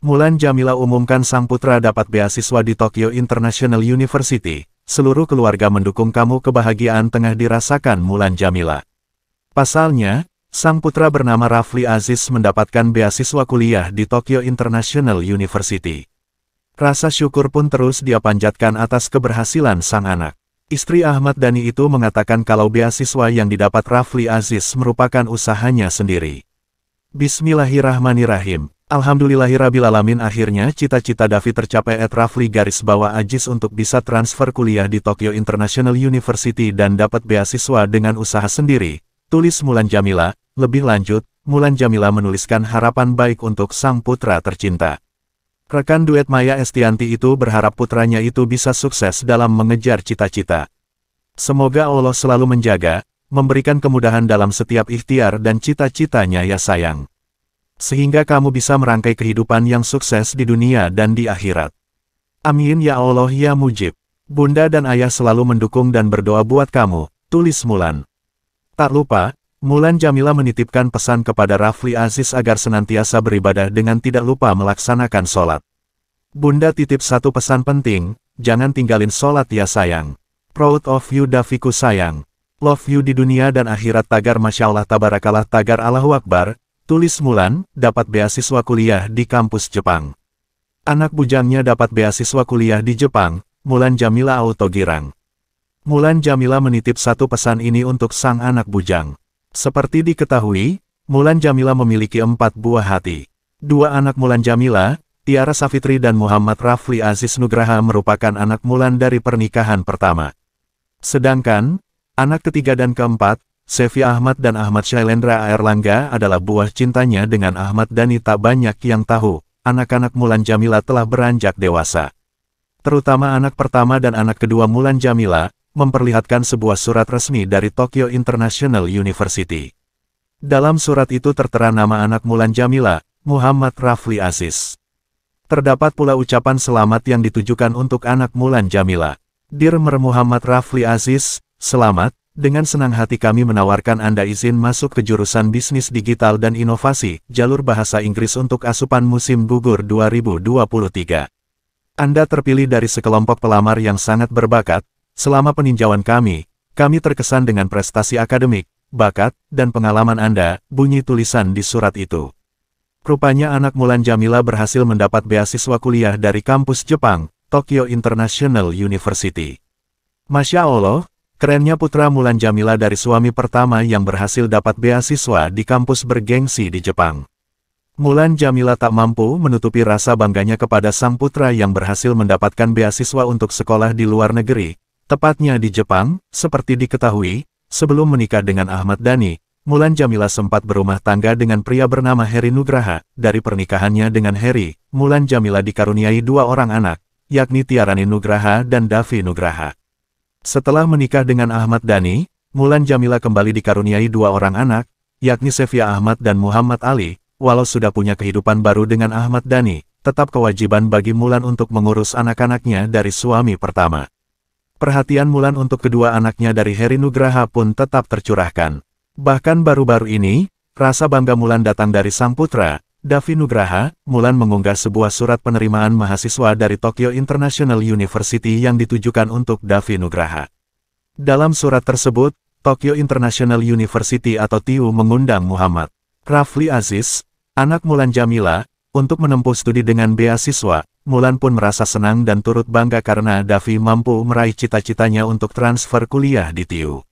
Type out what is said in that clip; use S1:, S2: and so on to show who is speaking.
S1: Mulan Jamila umumkan sang putra dapat beasiswa di Tokyo International University, seluruh keluarga mendukung kamu kebahagiaan tengah dirasakan Mulan Jamila. Pasalnya, sang putra bernama Rafli Aziz mendapatkan beasiswa kuliah di Tokyo International University. Rasa syukur pun terus dia panjatkan atas keberhasilan sang anak. Istri Ahmad Dhani itu mengatakan kalau beasiswa yang didapat Rafli Aziz merupakan usahanya sendiri. Bismillahirrahmanirrahim. Alhamdulillahirrabbilalamin akhirnya cita-cita David tercapai at roughly garis bawah Ajis untuk bisa transfer kuliah di Tokyo International University dan dapat beasiswa dengan usaha sendiri. Tulis Mulan Jamila, lebih lanjut, Mulan Jamila menuliskan harapan baik untuk sang putra tercinta. Rekan duet Maya Estianti itu berharap putranya itu bisa sukses dalam mengejar cita-cita. Semoga Allah selalu menjaga, memberikan kemudahan dalam setiap ikhtiar dan cita-citanya ya sayang sehingga kamu bisa merangkai kehidupan yang sukses di dunia dan di akhirat. Amin ya Allah ya mujib. Bunda dan ayah selalu mendukung dan berdoa buat kamu, tulis Mulan. Tak lupa, Mulan Jamila menitipkan pesan kepada Rafli Aziz agar senantiasa beribadah dengan tidak lupa melaksanakan sholat. Bunda titip satu pesan penting, jangan tinggalin sholat ya sayang. Proud of you Daviku sayang. Love you di dunia dan akhirat tagar Masya Allah Tabarakallah tagar Allahu Akbar, Tulis Mulan, dapat beasiswa kuliah di kampus Jepang. Anak bujangnya dapat beasiswa kuliah di Jepang, Mulan Jamila Autogirang. Mulan Jamila menitip satu pesan ini untuk sang anak bujang. Seperti diketahui, Mulan Jamila memiliki empat buah hati. Dua anak Mulan Jamila, Tiara Safitri dan Muhammad Rafli Aziz Nugraha merupakan anak Mulan dari pernikahan pertama. Sedangkan, anak ketiga dan keempat, Sefi Ahmad dan Ahmad Shailendra Airlangga adalah buah cintanya dengan Ahmad Dhani tak banyak yang tahu, anak-anak Mulan Jamila telah beranjak dewasa. Terutama anak pertama dan anak kedua Mulan Jamila, memperlihatkan sebuah surat resmi dari Tokyo International University. Dalam surat itu tertera nama anak Mulan Jamila, Muhammad Rafli Aziz. Terdapat pula ucapan selamat yang ditujukan untuk anak Mulan Jamila. Dirmer Muhammad Rafli Aziz, selamat, dengan senang hati kami menawarkan Anda izin masuk ke jurusan bisnis digital dan inovasi, jalur bahasa Inggris untuk asupan musim gugur 2023. Anda terpilih dari sekelompok pelamar yang sangat berbakat, selama peninjauan kami, kami terkesan dengan prestasi akademik, bakat, dan pengalaman Anda, bunyi tulisan di surat itu. Rupanya anak Mulan Jamila berhasil mendapat beasiswa kuliah dari kampus Jepang, Tokyo International University. Masya Allah, Kerennya putra Mulan Jamila dari suami pertama yang berhasil dapat beasiswa di kampus bergengsi di Jepang. Mulan Jamila tak mampu menutupi rasa bangganya kepada sang putra yang berhasil mendapatkan beasiswa untuk sekolah di luar negeri, tepatnya di Jepang, seperti diketahui, sebelum menikah dengan Ahmad Dhani, Mulan Jamila sempat berumah tangga dengan pria bernama Heri Nugraha. Dari pernikahannya dengan Heri, Mulan Jamila dikaruniai dua orang anak, yakni Tiarani Nugraha dan Davi Nugraha. Setelah menikah dengan Ahmad Dhani, Mulan Jamila kembali dikaruniai dua orang anak, yakni Sevia Ahmad dan Muhammad Ali, walau sudah punya kehidupan baru dengan Ahmad Dhani, tetap kewajiban bagi Mulan untuk mengurus anak-anaknya dari suami pertama. Perhatian Mulan untuk kedua anaknya dari Heri Nugraha pun tetap tercurahkan. Bahkan baru-baru ini, rasa bangga Mulan datang dari sang putra, Davi Nugraha, Mulan mengunggah sebuah surat penerimaan mahasiswa dari Tokyo International University yang ditujukan untuk Davi Nugraha. Dalam surat tersebut, Tokyo International University atau TIU mengundang Muhammad Rafli Aziz, anak Mulan Jamila, untuk menempuh studi dengan beasiswa. Mulan pun merasa senang dan turut bangga karena Davi mampu meraih cita-citanya untuk transfer kuliah di TIU.